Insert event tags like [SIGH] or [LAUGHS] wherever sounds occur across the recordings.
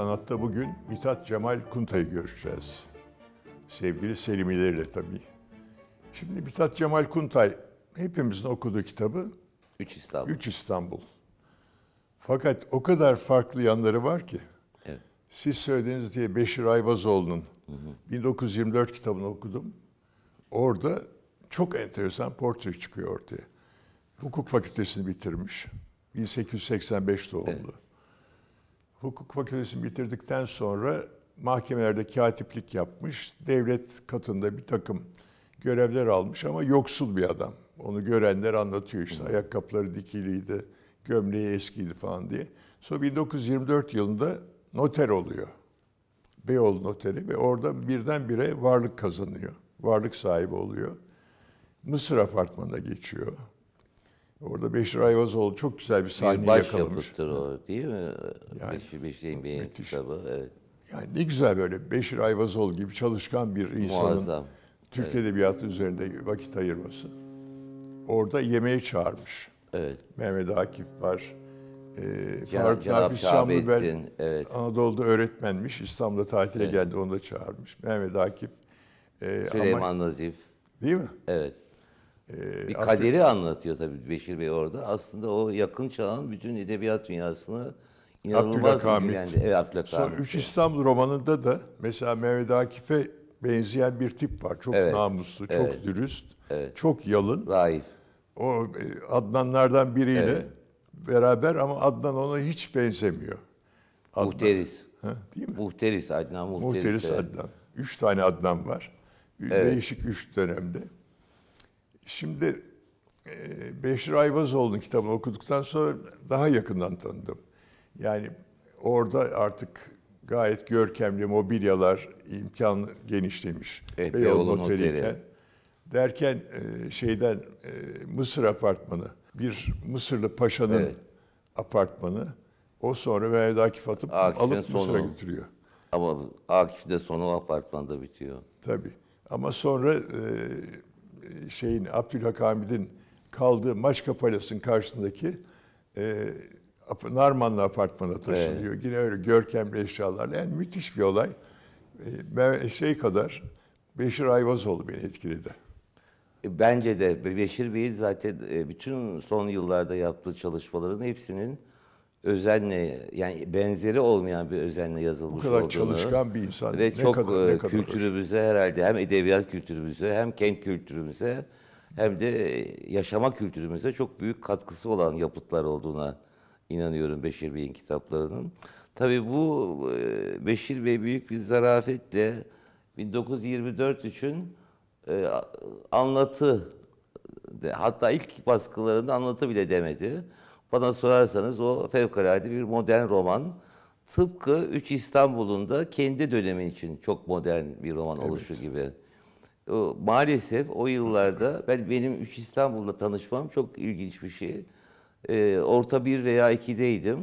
Sanat'ta bugün Mithat Cemal Kunta'yı görüşeceğiz. Sevgili Selimilerle tabii. Şimdi Mithat Cemal Kuntay hepimizin okuduğu kitabı Üç İstanbul. Üç İstanbul. Fakat o kadar farklı yanları var ki. Evet. Siz söylediğiniz diye Beşir Ayvazoğlu'nun 1924 kitabını okudum. Orada çok enteresan portre çıkıyor ortaya. Hukuk fakültesini bitirmiş. 1885 doğumlu. Evet hukuk fakültesini bitirdikten sonra mahkemelerde katiplik yapmış, devlet katında bir takım görevler almış ama yoksul bir adam. Onu görenler anlatıyor işte hmm. ayakkabıları dikiliydi, gömleği eskiydi falan diye. Sonra 1924 yılında noter oluyor. Beyoğlu noteri ve orada birdenbire varlık kazanıyor. Varlık sahibi oluyor. Mısır apartmanına geçiyor. Orada Beşir Ayvazoğlu çok güzel bir sahne yakalamış. bir baş yakalamış. o değil mi? Yani, Beşir Beşir'in bir kitabı. Evet. Yani ne güzel böyle Beşir Ayvazoğlu gibi çalışkan bir insanın Muazzam. Türk evet. Edebiyatı üzerinde vakit ayırması. Orada yemeğe çağırmış. Evet. Mehmet Akif var. Ee, Can, Faruk Nafi İstanbul'da evet. Anadolu'da öğretmenmiş. İstanbul'da tatile evet. geldi onu da çağırmış. Mehmet Akif. E, Süleyman ama, Nazif. Değil mi? Evet. Ee, bir kaderi anlatıyor tabii Beşir Bey orada. Aslında o yakın çağın bütün edebiyat dünyasını inanılmaz ilgilendi. Evet, Abdülhamit. Son Üç İstanbul romanında da mesela Mehmet Akif'e benzeyen bir tip var. Çok evet. namuslu, çok evet. dürüst, evet. çok yalın. Raif. O e, Adnanlardan biriyle evet. beraber ama Adnan ona hiç benzemiyor. Adnan. Muhteris. Ha, değil mi? Muhteris Adnan. Muhteris, muhteris Adnan. Üç tane Adnan var. Evet. Değişik üç dönemde. Şimdi e, Beşir Ayvazoğlu'nun kitabını okuduktan sonra daha yakından tanıdım. Yani orada artık gayet görkemli mobilyalar imkan genişlemiş. Evet, Beyoğlu Oteli'yken. Derken e, şeyden e, Mısır apartmanı, bir Mısırlı paşanın evet. apartmanı. O sonra Mehmet Akif atıp Akif'in alıp sonu. Mısır'a götürüyor. Ama Akif de sonu apartmanda bitiyor. Tabii. Ama sonra şeyin Abdülhak Hamid'in kaldığı Maçka Palas'ın karşısındaki e, Narmanlı apartmana taşınıyor. Evet. Yine öyle görkemli eşyalarla. Yani müthiş bir olay. E, ben şey kadar Beşir Ayvazoğlu beni etkiledi. E, bence de Beşir Bey zaten e, bütün son yıllarda yaptığı çalışmaların hepsinin özenle yani benzeri olmayan bir özenle yazılmış olduğunu. Bu kadar olduğunu çalışkan bir insan. Ve ne çok kadar, e, ne kültürümüze kadar. herhalde hem edebiyat kültürümüze hem kent kültürümüze hem de e, yaşama kültürümüze çok büyük katkısı olan yapıtlar olduğuna inanıyorum Beşir Bey'in kitaplarının. Tabii bu e, Beşir Bey büyük bir zarafetle 1924 için anlatı hatta ilk baskılarında anlatı bile demedi bana sorarsanız o fevkalade bir modern roman. Tıpkı Üç İstanbul'un da kendi dönemi için çok modern bir roman evet. oluşu gibi. maalesef o yıllarda ben benim Üç İstanbul'la tanışmam çok ilginç bir şey. Ee, orta bir veya ikideydim.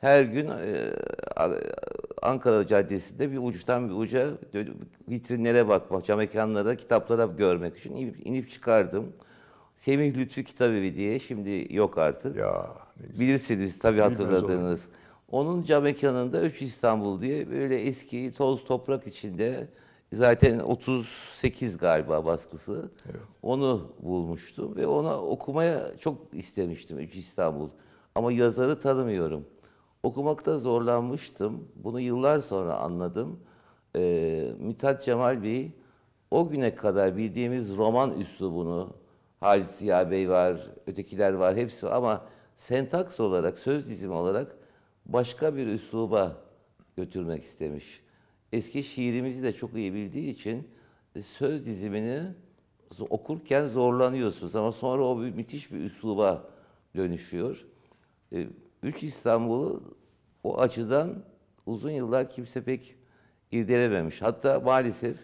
Her gün e, Ankara Caddesi'nde bir uçtan bir uca vitrinlere bakmak, cam mekanlara, kitaplara görmek için inip, inip çıkardım. Semih Lütfi Kitabevi diye şimdi yok artık. Ya, Bilirsiniz tabii Bilmez hatırladığınız. Onun cam mekanında 3 İstanbul diye böyle eski toz toprak içinde zaten 38 galiba baskısı. Evet. Onu bulmuştum ve ona okumaya çok istemiştim 3 İstanbul. Ama yazarı tanımıyorum. Okumakta zorlanmıştım. Bunu yıllar sonra anladım. Ee, Mithat Cemal Bey o güne kadar bildiğimiz roman üslubunu Halit Ziya Bey var, ötekiler var hepsi ama sentaks olarak, söz dizimi olarak başka bir üsluba götürmek istemiş. Eski şiirimizi de çok iyi bildiği için e, söz dizimini okurken zorlanıyorsunuz ama sonra o bir, müthiş bir üsluba dönüşüyor. E, üç İstanbul'u o açıdan uzun yıllar kimse pek irdelememiş. Hatta maalesef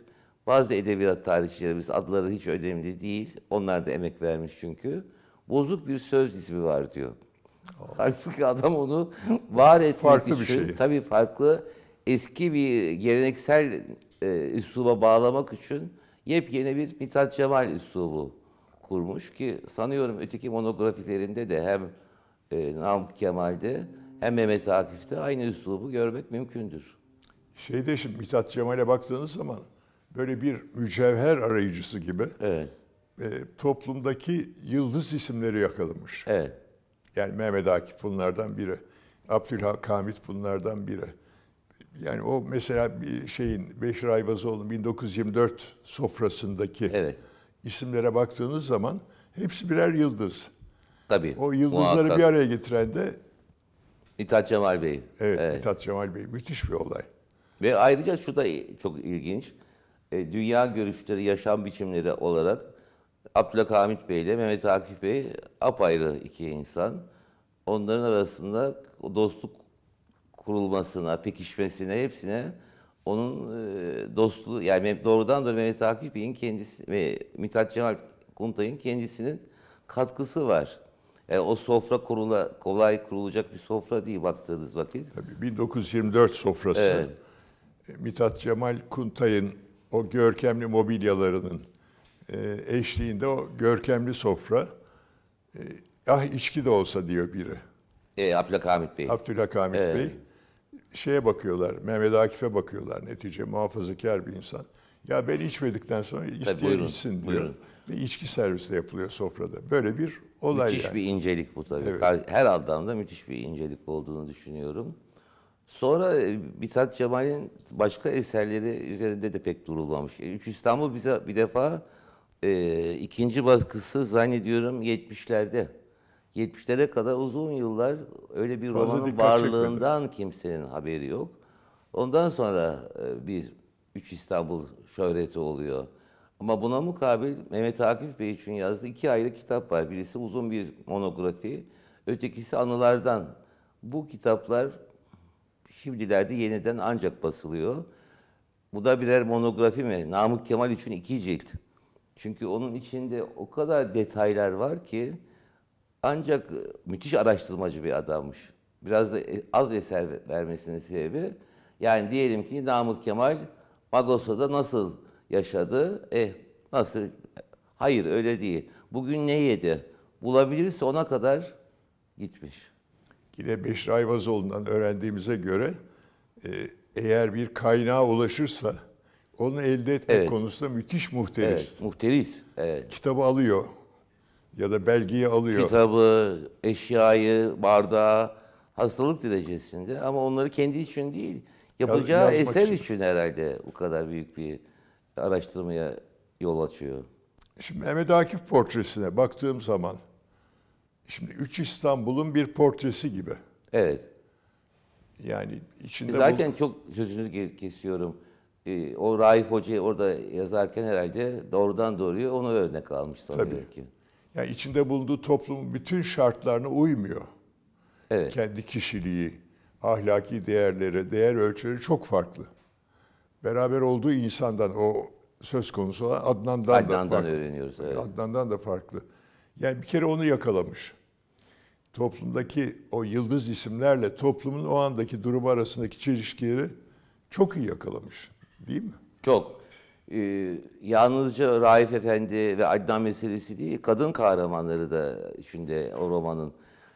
bazı edebiyat tarihçilerimiz adları hiç önemli değil. Onlar da emek vermiş çünkü. Bozuk bir söz dizimi var diyor. Oh. Halbuki adam onu var etmek farklı için bir şey. tabii farklı eski bir geleneksel e, üsluba bağlamak için yepyeni bir Mithat Cemal üslubu kurmuş ki sanıyorum öteki monografilerinde de hem e, Namık Kemal'de hem Mehmet Akif'te aynı üslubu görmek mümkündür. Şeyde şimdi Mithat Cemal'e baktığınız zaman böyle bir mücevher arayıcısı gibi evet. e, toplumdaki yıldız isimleri yakalamış. Evet. Yani Mehmet Akif bunlardan biri. Abdülhak Abdülhamit bunlardan biri. Yani o mesela bir şeyin Beşir Ayvazoğlu'nun 1924 sofrasındaki evet. isimlere baktığınız zaman hepsi birer yıldız. Tabii. O yıldızları muhakkak. bir araya getiren de İthat Cemal Bey. Evet, evet. İthat Cemal Bey. Müthiş bir olay. Ve ayrıca şu da çok ilginç e, dünya görüşleri, yaşam biçimleri olarak Abdülhamit Bey ile Mehmet Akif Bey apayrı iki insan. Onların arasında dostluk kurulmasına, pekişmesine, hepsine onun e, dostluğu, yani doğrudan da Mehmet Akif Bey'in kendisi ve Mithat Cemal Kuntay'ın kendisinin katkısı var. Yani e, o sofra kurula, kolay kurulacak bir sofra değil baktığınız vakit. Tabii 1924 sofrası. Evet. E, Mithat Cemal Kuntay'ın o görkemli mobilyalarının e, eşliğinde o görkemli sofra e, ah içki de olsa diyor biri. E, Abdülhamit Bey. Abdülhamit e. Bey. Şeye bakıyorlar, Mehmet Akif'e bakıyorlar netice muhafazakar bir insan. Ya ben içmedikten sonra isteyen tabii, buyurun, içsin diyor. Buyurun. Ve içki servisi yapılıyor sofrada. Böyle bir olay müthiş yani. bir incelik bu tabii. Evet. Her anlamda müthiş bir incelik olduğunu düşünüyorum. Sonra e, Mithat Cemal'in başka eserleri üzerinde de pek durulmamış. E, üç İstanbul bize bir defa e, ikinci baskısı zannediyorum 70'lerde. 70'lere kadar uzun yıllar öyle bir romanın varlığından çekmedi. kimsenin haberi yok. Ondan sonra e, bir Üç İstanbul şöhreti oluyor. Ama buna mukabil Mehmet Akif Bey için yazdığı iki ayrı kitap var. Birisi uzun bir monografi, ötekisi anılardan. Bu kitaplar Şimdilerde yeniden ancak basılıyor. Bu da birer monografi mi? Namık Kemal için iki cilt. Çünkü onun içinde o kadar detaylar var ki ancak e, müthiş araştırmacı bir adammış. Biraz da e, az eser vermesinin sebebi. Yani diyelim ki Namık Kemal Magosa'da nasıl yaşadı? Eh nasıl? Hayır öyle değil. Bugün ne yedi? Bulabilirse ona kadar gitmiş yine Beşri Ayvazoğlu'ndan öğrendiğimize göre e, eğer bir kaynağa ulaşırsa onu elde etmek evet. konusunda müthiş muhteriz. Evet, muhteriz. Evet. Kitabı alıyor ya da belgeyi alıyor. Kitabı, eşyayı, bardağı hastalık derecesinde ama onları kendi için değil yapacağı Yaz, eser için. için herhalde bu kadar büyük bir araştırmaya yol açıyor. Şimdi Mehmet Akif portresine baktığım zaman Şimdi Üç İstanbul'un bir portresi gibi. Evet. Yani içinde... Zaten bu... çok sözünü kesiyorum. Ee, o Raif Hoca'yı orada yazarken herhalde doğrudan doğruya onu örnek almış sanıyorum Tabii. ki. Yani içinde bulunduğu toplumun bütün şartlarına uymuyor. Evet. Kendi kişiliği, ahlaki değerleri, değer ölçüleri çok farklı. Beraber olduğu insandan, o söz konusu olan Adnan'dan, Adnan'dan da farklı. öğreniyoruz. Evet. Adnan'dan da farklı. Yani bir kere onu yakalamış. Toplumdaki o yıldız isimlerle toplumun o andaki durumu arasındaki çelişkileri çok iyi yakalamış. Değil mi? Çok. Ee, yalnızca Raif Efendi ve Adnan meselesi değil, kadın kahramanları da içinde o romanın.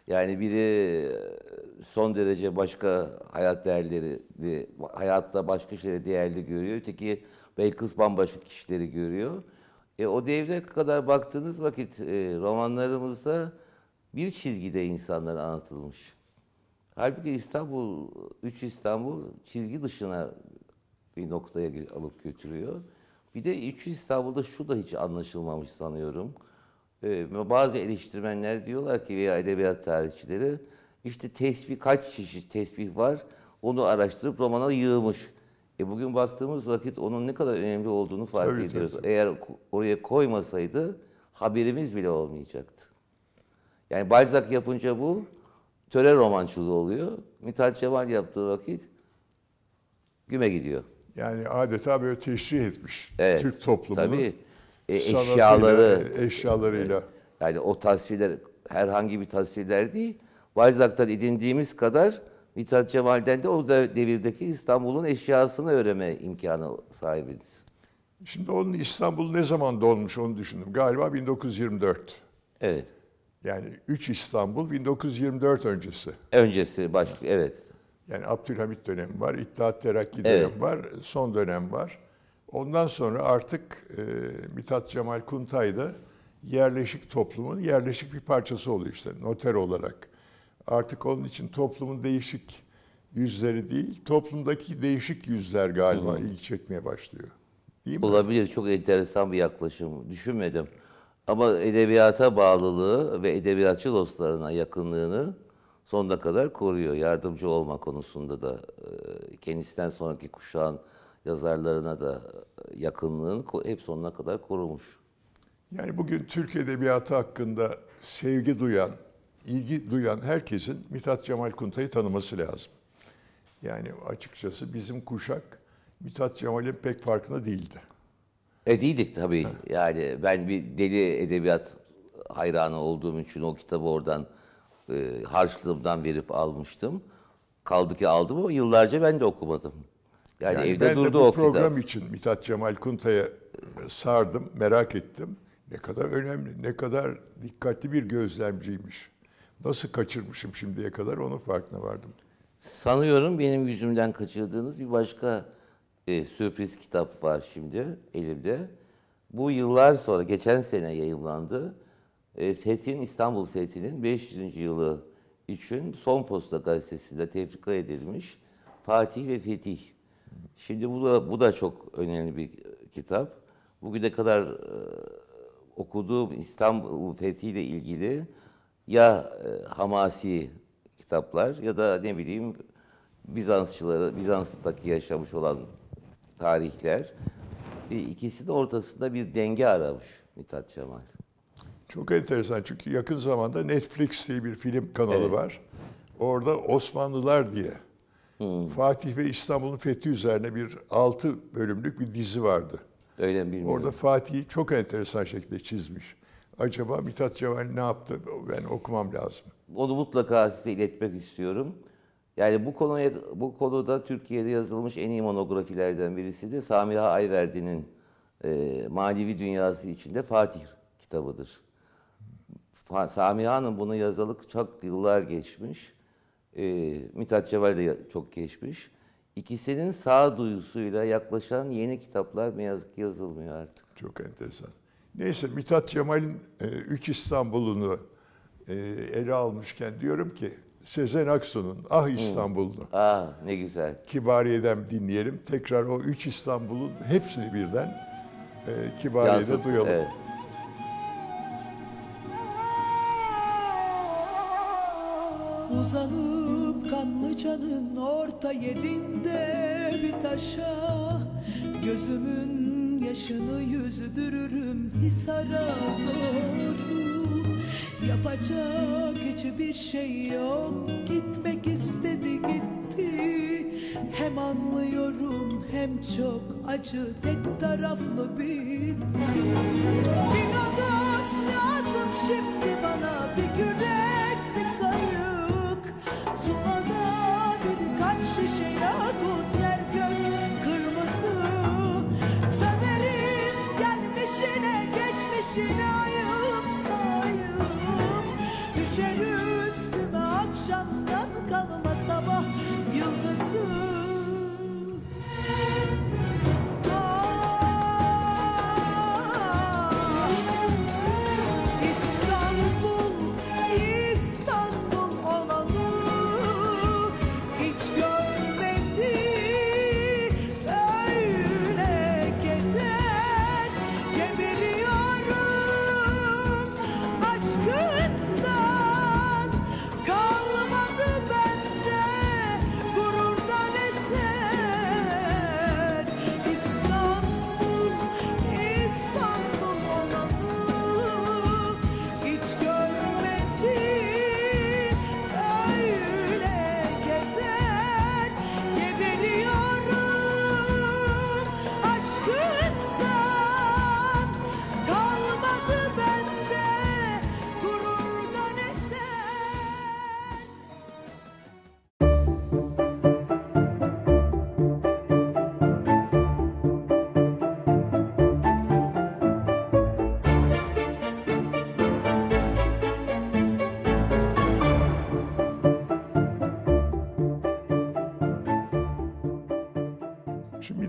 Yani biri e, son derece başka hayat değerleri, hayatta başka şeyleri değerli görüyor. Öteki belki kız bambaşka kişileri görüyor. E, o devre kadar baktığınız vakit e, romanlarımızda bir çizgide insanlar anlatılmış. Halbuki İstanbul, üç İstanbul çizgi dışına bir noktaya alıp götürüyor. Bir de üç İstanbul'da şu da hiç anlaşılmamış sanıyorum. Ee, bazı eleştirmenler diyorlar ki veya edebiyat tarihçileri işte tesbih kaç çeşit tesbih var onu araştırıp romana yığmış. E bugün baktığımız vakit onun ne kadar önemli olduğunu fark tabii, ediyoruz. Tabii. Eğer oraya koymasaydı haberimiz bile olmayacaktı. Yani Balzac yapınca bu töre romancılığı oluyor. Mithat Cemal yaptığı vakit güme gidiyor. Yani adeta böyle teşrih etmiş evet, Türk toplumunu. Tabii. E, eşyaları. Eşyalarıyla. Yani o tasvirler herhangi bir tasvirler değil. Balzac'tan edindiğimiz kadar Mithat Cemal'den de o da devirdeki İstanbul'un eşyasını öğrenme imkanı sahibiz. Şimdi onun İstanbul ne zaman dolmuş onu düşündüm. Galiba 1924. Evet. Yani 3 İstanbul 1924 öncesi. Öncesi başlıyor evet. Yani Abdülhamit dönemi var, İttihat Terakki evet. var, son dönem var. Ondan sonra artık e, Mithat Cemal Kuntay da yerleşik toplumun yerleşik bir parçası oluyor işte noter olarak artık onun için toplumun değişik yüzleri değil, toplumdaki değişik yüzler galiba Hı. ilgi çekmeye başlıyor. Değil mi? Olabilir, çok enteresan bir yaklaşım. Düşünmedim. Ama edebiyata bağlılığı ve edebiyatçı dostlarına yakınlığını sonuna kadar koruyor. Yardımcı olma konusunda da e, kendisinden sonraki kuşağın yazarlarına da e, yakınlığını hep sonuna kadar korumuş. Yani bugün Türk edebiyatı hakkında sevgi duyan, ilgi duyan herkesin Mithat Cemal Kuntay'ı tanıması lazım. Yani açıkçası bizim kuşak Mithat Cemal'in pek farkında değildi. E değildik tabii. Yani ben bir deli edebiyat hayranı olduğum için o kitabı oradan e, harçlığımdan verip almıştım. Kaldı ki aldım ama yıllarca ben de okumadım. Yani, yani evde ben durdu de bu o program kitap. için Mithat Cemal Kuntay'a e, sardım, merak ettim. Ne kadar önemli, ne kadar dikkatli bir gözlemciymiş. Nasıl kaçırmışım şimdiye kadar onun farkına vardım. Sanıyorum benim yüzümden kaçırdığınız bir başka e, sürpriz kitap var şimdi elimde. Bu yıllar sonra, geçen sene yayımlandı. E, Fethi'nin, İstanbul Fethi'nin 500. yılı için Son Posta gazetesinde tefrika edilmiş Fatih ve Fetih. Şimdi bu da, bu da çok önemli bir kitap. Bugüne kadar e, okuduğum İstanbul Fethi ile ilgili ya e, hamasi kitaplar ya da ne bileyim Bizansçıları, Bizans'taki yaşamış olan tarihler. E, ikisinin ortasında bir denge aramış Mithat Cemal. Çok enteresan çünkü yakın zamanda Netflix diye bir film kanalı evet. var. Orada Osmanlılar diye hmm. Fatih ve İstanbul'un fethi üzerine bir altı bölümlük bir dizi vardı. Öyle mi bilmiyorum. Orada Fatih'i çok enteresan şekilde çizmiş. Acaba Mithat Cemal ne yaptı? Ben okumam lazım. Onu mutlaka size iletmek istiyorum. Yani bu konuya bu konuda Türkiye'de yazılmış en iyi monografilerden birisi de Samiha Ayverdi'nin e, Manevi Dünyası içinde Fatih kitabıdır. Samiha'nın bunu yazalık çok yıllar geçmiş. E, Mithat Ceval de çok geçmiş. İkisinin sağ sağduyusuyla yaklaşan yeni kitaplar ne yazık ki yazılmıyor artık. Çok enteresan. Neyse Mithat Cemal'in e, Üç İstanbul'unu e, ele almışken diyorum ki Sezen Aksu'nun Ah hmm. İstanbul'unu. Hı. Ah, Aa, ne güzel. Kibariye'den dinleyelim. Tekrar o Üç İstanbul'un hepsini birden e, Kibariye'de Yansıt, duyalım. Evet. Uzanıp canın orta yerinde bir taşa Gözümün Yaşını yüzdürürüm Hisar'a doğru Yapacak hiçbir şey yok Gitmek istedi gitti Hem anlıyorum hem çok acı Tek taraflı bitti Bir nabız lazım şimdi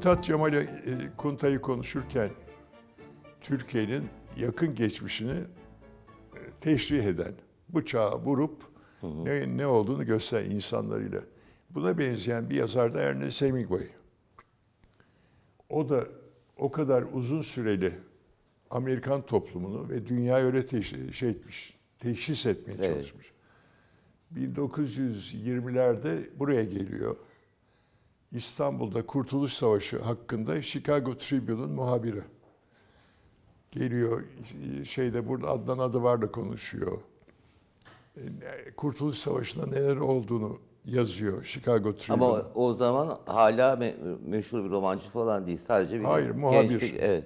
Mithat Cemal e, Kunta'yı konuşurken Türkiye'nin yakın geçmişini e, teşrih eden, bıçağı vurup hı hı. Ne, ne olduğunu gösteren insanlarıyla. Buna benzeyen bir yazar da Ernest Hemingway. O da o kadar uzun süreli Amerikan toplumunu ve dünya öyle teşhis, şey etmiş, teşhis etmeye evet. çalışmış. 1920'lerde buraya geliyor İstanbul'da Kurtuluş Savaşı hakkında Chicago Tribune'un muhabiri. Geliyor şeyde burada Adnan Adıvar'la konuşuyor. E, Kurtuluş Savaşı'nda neler olduğunu yazıyor Chicago Tribune. Ama o zaman hala me- meşhur bir romancı falan değil. Sadece bir Hayır, muhabir. Gençlik, evet.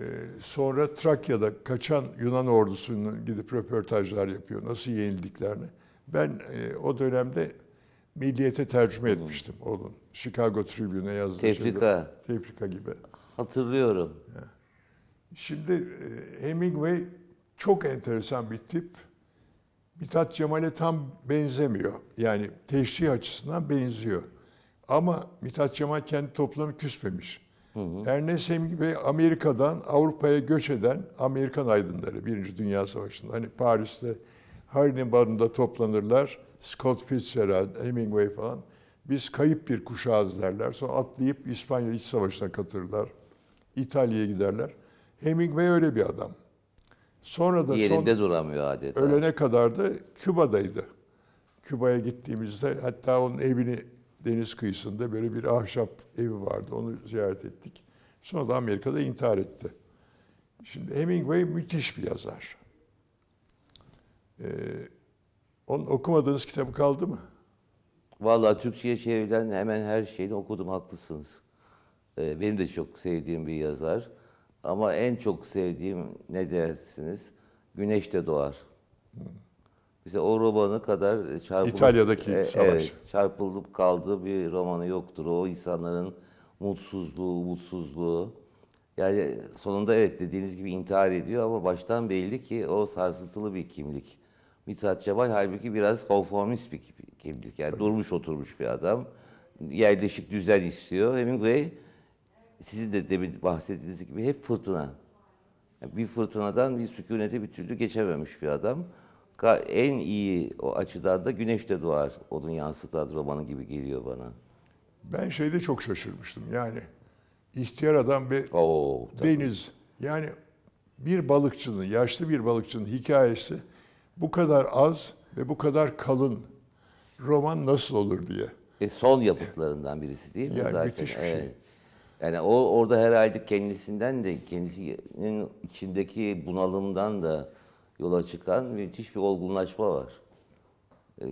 Ee, sonra Trakya'da kaçan Yunan ordusunun gidip röportajlar yapıyor. Nasıl yenildiklerini. Ben e, o dönemde Milliyete tercüme hmm. etmiştim oğlum. Chicago Tribune'e yazdım. Tefrika. Şeyde. Tefrika gibi. Hatırlıyorum. Şimdi e, Hemingway çok enteresan bir tip. Mithat Cemal'e tam benzemiyor. Yani teşrih açısından benziyor. Ama Mithat Cemal kendi toplumunu küsmemiş. Hı hı. Ernest Hemingway Amerika'dan Avrupa'ya göç eden Amerikan aydınları Birinci Dünya Savaşı'nda. Hani Paris'te Harlem Barı'nda toplanırlar. Scott Fitzgerald, Hemingway falan. Biz kayıp bir kuşağız derler. Sonra atlayıp İspanya İç Savaşı'na katılırlar. İtalya'ya giderler. Hemingway öyle bir adam. Sonra da Yerinde son, duramıyor adeta. Ölene kadar da Küba'daydı. Küba'ya gittiğimizde hatta onun evini deniz kıyısında böyle bir ahşap evi vardı. Onu ziyaret ettik. Sonra da Amerika'da intihar etti. Şimdi Hemingway müthiş bir yazar. Ee, onun okumadığınız kitabı kaldı mı? Vallahi Türkçe'ye çevrilen hemen her şeyini okudum, haklısınız. Ee, benim de çok sevdiğim bir yazar. Ama en çok sevdiğim ne dersiniz? Güneş de doğar. Hı. Mesela o romanı kadar çarpılıp... İtalya'daki e, savaş. Evet, çarpılıp kaldığı bir romanı yoktur. O insanların mutsuzluğu, mutsuzluğu. Yani sonunda evet dediğiniz gibi intihar ediyor ama baştan belli ki o sarsıntılı bir kimlik. Mithat Cemal halbuki biraz konformist bir kimlik. Yani Tabii. durmuş oturmuş bir adam. Yerleşik düzen istiyor. Hemingway sizin de demin bahsettiğiniz gibi hep fırtına. Yani bir fırtınadan bir sükunete bir türlü geçememiş bir adam. En iyi o açıdan da güneş de doğar. Onun yansıtan romanı gibi geliyor bana. Ben şeyde çok şaşırmıştım. Yani ihtiyar adam ve Oo, deniz. Yani bir balıkçının, yaşlı bir balıkçının hikayesi bu kadar az ve bu kadar kalın roman nasıl olur diye. E, son yapıtlarından birisi değil mi yani zaten? Müthiş bir şey. Evet. Yani o orada herhalde kendisinden de kendisinin içindeki bunalımdan da yola çıkan müthiş bir olgunlaşma var. E,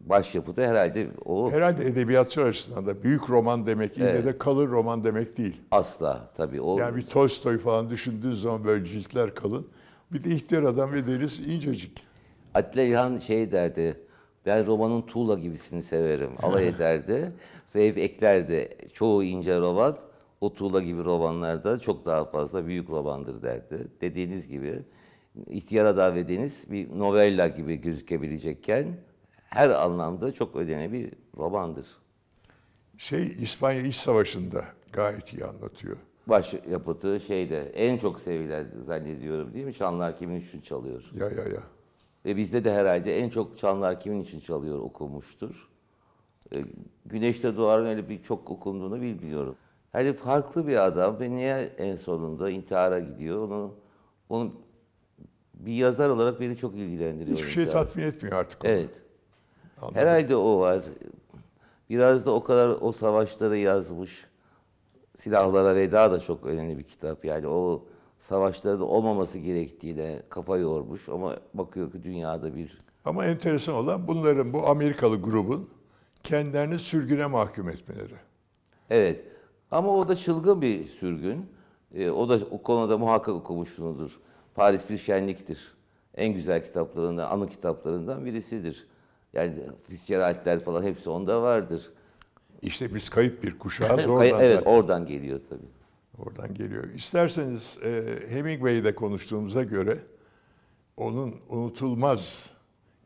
başyapıtı herhalde o... Herhalde edebiyatçı açısından da büyük roman demek, evet. yine de kalın roman demek değil. Asla tabii. O... Yani bir Tolstoy falan düşündüğün zaman böyle ciltler kalın. Bir de ihtiyar adam ve deniz incecik. Atilla İlhan şey derdi. Ben romanın tuğla gibisini severim. Alay ederdi. ve eklerdi. Çoğu ince roman o tuğla gibi romanlarda çok daha fazla büyük romandır derdi. Dediğiniz gibi ihtiyara davetiniz bir novella gibi gözükebilecekken her anlamda çok önemli bir romandır. Şey İspanya İç Savaşı'nda gayet iyi anlatıyor. Baş yapıtı şeyde en çok sevilen zannediyorum değil mi? Şanlar kimin için çalıyor? Ya ya ya. Ve bizde de herhalde en çok çanlar kimin için çalıyor okumuştur. E, Güneşte Doğar'ın öyle bir çok okunduğunu bilmiyorum. Hani farklı bir adam ve niye en sonunda intihara gidiyor onu, onu bir yazar olarak beni çok ilgilendiriyor. Hiçbir şey tatmin etmiyor artık. Onu. Evet. Anladım. Herhalde o var. Biraz da o kadar o savaşları yazmış. Silahlara Veda da çok önemli bir kitap. Yani o savaşların olmaması gerektiğine kafa yormuş ama bakıyor ki dünyada bir... Ama enteresan olan bunların, bu Amerikalı grubun kendilerini sürgüne mahkum etmeleri. Evet. Ama o da çılgın bir sürgün. E, o da o konuda muhakkak okumuşsunuzdur. Paris bir şenliktir. En güzel kitaplarından, anı kitaplarından birisidir. Yani Fitzgerald'ler falan hepsi onda vardır. İşte biz kayıp bir kuşağı [LAUGHS] zordan Evet, zaten. oradan geliyor tabii. Oradan geliyor. İsterseniz e, Hemingway'de konuştuğumuza göre onun unutulmaz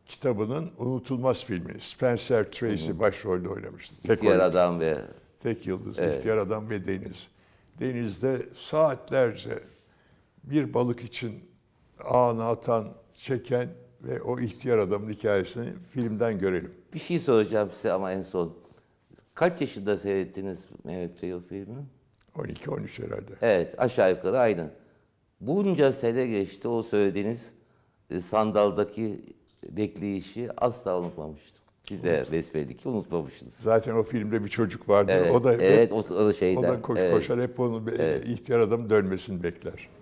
kitabının unutulmaz filmi. Spencer Tracy Hı-hı. başrolde oynamıştı. Tek İhtiyar oynadı. Adam ve... Tek Yıldız, evet. İhtiyar Adam ve Deniz. Denizde saatlerce bir balık için ağını atan, çeken ve o ihtiyar adamın hikayesini filmden görelim. Bir şey soracağım size ama en son. Kaç yaşında seyrettiniz Mehmet Bey o filmi? 12-13 herhalde. Evet aşağı yukarı aynı. Bunca sene geçti o söylediğiniz e, sandaldaki bekleyişi asla unutmamıştım. Siz de besbelli ki unutmamışsınız. Zaten o filmde bir çocuk vardı. Evet, o da evet, şey o, o da şeyden. O da koş, evet. koşar hep onu evet. ihtiyar adam dönmesini bekler.